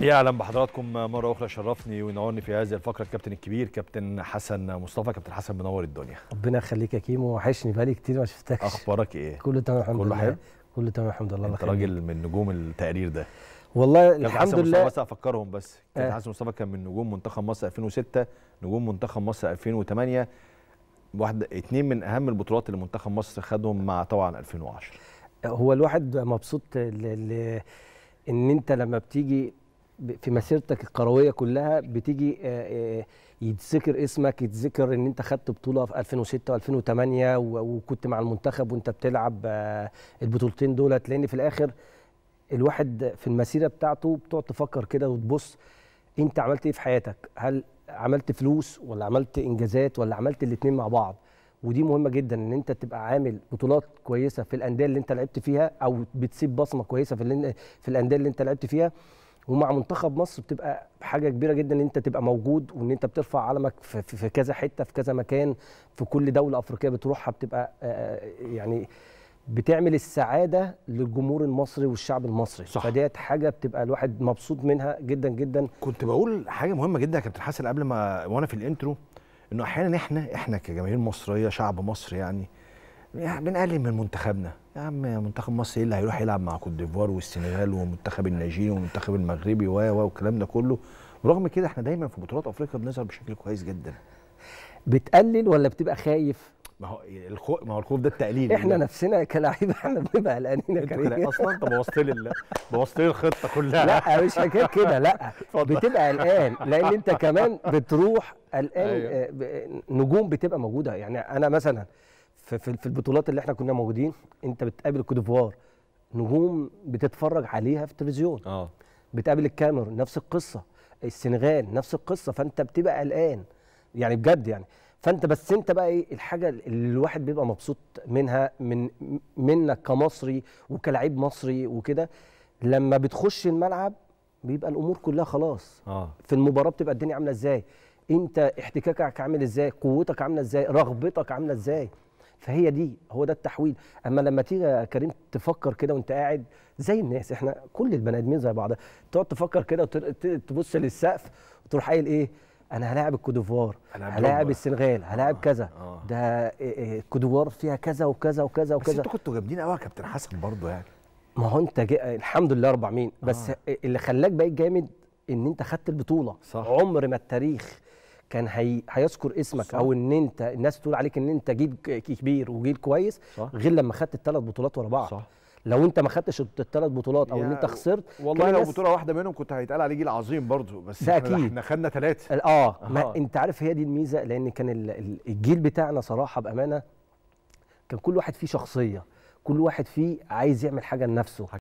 يا اهلا بحضراتكم مرة أخرى شرفني وينورني في هذه الفقرة الكابتن الكبير كابتن حسن مصطفى كابتن حسن منور الدنيا ربنا يخليك يا كيمو وحشني بقالي كتير ما شفتكش أخبارك إيه؟ كله تمام الحمد كله لله حلو؟ كله تمام الحمد لله أنت راجل من نجوم التقرير ده والله الحمد حسن لله مصطفى أفكرهم بس كابتن آه. حسن مصطفى كان من نجوم منتخب مصر 2006 نجوم منتخب مصر 2008 واحد اتنين من أهم البطولات اللي منتخب مصر خدهم مع طبعا 2010 هو الواحد مبسوط ل... ل... ان انت لما بتيجي في مسيرتك الكرويه كلها بتيجي آه، آه، يتذكر اسمك يتذكر ان انت خدت بطوله في 2006 و2008 وكنت مع المنتخب وانت بتلعب آه، البطولتين دولت لان في الاخر الواحد في المسيره بتاعته بتقعد تفكر كده وتبص انت عملت ايه في حياتك هل عملت فلوس ولا عملت انجازات ولا عملت الاثنين مع بعض ودي مهمه جدا ان انت تبقى عامل بطولات كويسه في الانديه اللي انت لعبت فيها او بتسيب بصمه كويسه في في الانديه اللي انت لعبت فيها ومع منتخب مصر بتبقى حاجه كبيره جدا ان انت تبقى موجود وان انت بترفع علمك في, في كذا حته في كذا مكان في كل دوله افريقيه بتروحها بتبقى آه، آه، يعني بتعمل السعاده للجمهور المصري والشعب المصري صح. فديت حاجه بتبقى الواحد مبسوط منها جدا جدا كنت بقول حاجه مهمه جدا يا كابتن حسن قبل ما وانا في الانترو انه احيانا احنا احنا كجماهير مصريه شعب مصر يعني بنقلل من منتخبنا يا عم منتخب مصر ايه اللي هيروح يلعب مع كوت ديفوار والسنغال ومنتخب الناجين والمنتخب المغربي و و والكلام ده كله رغم كده احنا دايما في بطولات افريقيا بنظهر بشكل كويس جدا بتقلل ولا بتبقى خايف ما هو الخوف ما هو الخوف ده التقليل احنا يعني. نفسنا كلاعيبه احنا بنبقى قلقانين يا كريم اصلا انت بوظت لي بوظت لي الخطه كلها لا مش حكايه كده لا بتبقى قلقان لان انت كمان بتروح قلقان أيوه. آه، نجوم بتبقى موجوده يعني انا مثلا في, في البطولات اللي احنا كنا موجودين انت بتقابل كوتيفوار نجوم بتتفرج عليها في التلفزيون اه بتقابل الكاميرون نفس القصه السنغال نفس القصه فانت بتبقى قلقان يعني بجد يعني فانت بس انت بقى ايه الحاجه اللي الواحد بيبقى مبسوط منها من منك كمصري وكلاعب مصري وكده لما بتخش الملعب بيبقى الامور كلها خلاص آه. في المباراه بتبقى الدنيا عامله ازاي انت احتكاكك عامل ازاي قوتك عامله ازاي رغبتك عامله ازاي فهي دي هو ده التحويل اما لما تيجي يا كريم تفكر كده وانت قاعد زي الناس احنا كل البني ادمين زي بعض تقعد تفكر كده وتبص للسقف وتروح قايل ايه انا هلاعب الكوديفوار هلاعب السنغال هلاعب آه كذا آه ده إيه، إيه، الكوديفوار فيها كذا وكذا وكذا وكذا بس انتوا كنتوا جامدين قوي يا كابتن حسن برضه يعني ما هو انت جي... الحمد لله اربع مين بس آه. اللي خلاك بقيت جامد ان انت خدت البطوله صح. عمر ما التاريخ كان هي... هيذكر اسمك صح. او ان انت الناس تقول عليك ان انت جيل كبير وجيل كويس صح. غير لما خدت الثلاث بطولات ورا بعض صح. لو انت ما خدتش الثلاث بطولات او ان انت خسرت والله لو بطوله واحده منهم كنت هيتقال عليه جيل عظيم برضه بس اكيد احنا خدنا ثلاثه اه ما انت عارف هي دي الميزه لان كان الجيل بتاعنا صراحه بامانه كان كل واحد فيه شخصيه كل واحد فيه عايز يعمل حاجه لنفسه